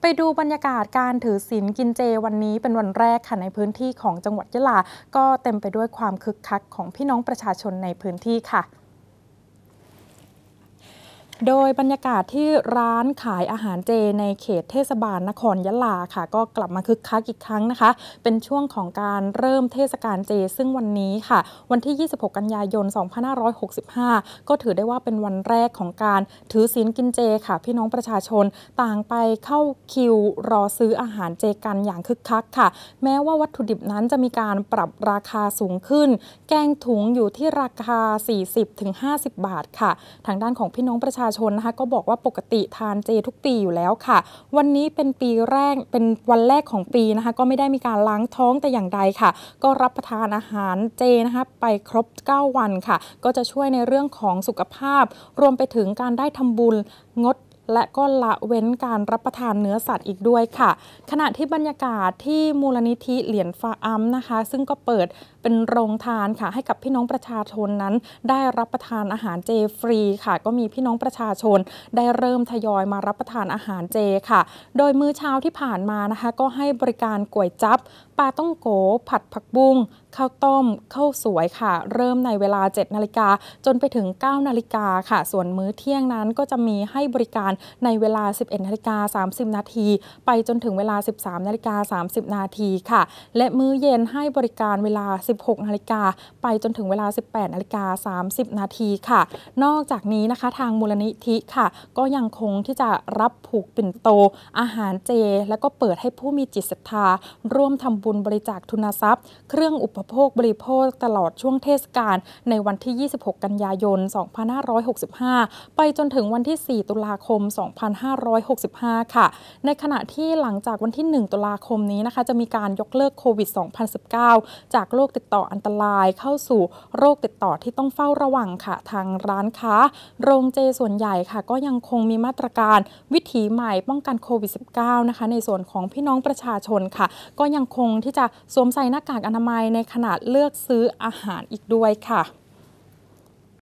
ไปดูบรรยากาศการถือศีลกินเจวันนี้เป็นวันแรกค่ะในพื้นที่ของจังหวัดยะลา ก็เต็มไปด้วยความคึกคักของพี่น้องประชาชนในพื้นที่ค่ะโดยบรรยากาศที่ร้านขายอาหารเจในเขตเทศบาลนครยะลาค่ะ ก็กลับมาคึกคักอีกครั้งนะคะ เป็นช่วงของการเริ่มเทศกาลเจ ซึ่งวันนี้ค่ะ วันที่ 26 กันยายน 2565 ก็ถือได้ว่าเป็นวันแรกของการถือศีลกินเจค่ะ พี่น้องประชาชน ต่างไปเข้าคิวรอซื้ออาหารเจกันอย่างคึกคักค่ะ แม้ว่าวัตถุดิบนั้นจะมีการปรับราคาสูงขึ้น แกงถุงอยู่ที่ราคา 40-50 บาทค่ะ ทางด้านของพี่น้องประชาชนนะคะก็บอกว่าปกติทานเจทุกปีอยู่แล้วค่ะ วันนี้เป็นปีแรกเป็นวันแรกของปีนะคะก็ไม่ได้มีการล้างท้องแต่อย่างใดค่ะ ก็รับประทานอาหารเจนะคะไปครบ 9 วันค่ะ ก็จะช่วยในเรื่องของสุขภาพ รวมไปถึงการได้ทำบุญงดและก็ละเว้นการรับประทานเนื้อสัตว์อีกด้วยค่ะ ขณะที่บรรยากาศที่มูลนิธิเหรียญฟ้าอัมนะคะ ซึ่งก็เปิดเป็นโรงทานค่ะให้กับพี่น้องประชาชนนั้น ได้รับประทานอาหารเจฟรีค่ะ ก็มีพี่น้องประชาชน ได้เริ่มทยอยมารับประทานอาหารเจค่ะ โดยมื้อเช้าที่ผ่านมานะคะ ก็ให้บริการก๋วยจั๊บปลาต้องโกผัดผักบุ้ง ข้าวต้มข้าวสวยค่ะ เริ่มในเวลา7นาฬิกาจนไปถึง9นาฬิกาค่ะ ส่วนมื้อเที่ยงนั้นก็จะมีให้บริการในเวลา11นาฬิกา30นาทีไปจนถึงเวลา 13นาฬิกา30นาทีค่ะ และมื้อเย็นให้บริการเวลา16นาฬิกาไปจนถึงเวลา 18นาฬิกา30 นาทีค่ะ นอกจากนี้นะคะทางมูลนิธิค่ะ ก็ยังคงที่จะรับผูกปิ่นโต อาหารเจ แล้วก็เปิดให้ผู้มีจิตศรัทธา ร่วมทำบุญบริจาคทุนทรัพย์ เครื่องอุปโภคบริโภคตลอดช่วงเทศกาลในวันที่ 26 กันยายน 2565 ไปจนถึงวันที่ 4 ตุลาคม 2565 ค่ะ ในขณะที่หลังจากวันที่ 1 ตุลาคมนี้นะคะจะมีการยกเลิกโควิด2019 จากโรคติติดต่ออันตรายเข้าสู่โรคติดต่อที่ต้องเฝ้าระวังค่ะ ทางร้านค้าโรงเจส่วนใหญ่ค่ะ ก็ยังคงมีมาตรการวิถีใหม่ป้องกันโควิด -19 นะคะ ในส่วนของพี่น้องประชาชนค่ะ ก็ยังคงที่จะสวมใส่หน้ากากอนามัยในขณะเลือกซื้ออาหารอีกด้วยค่ะ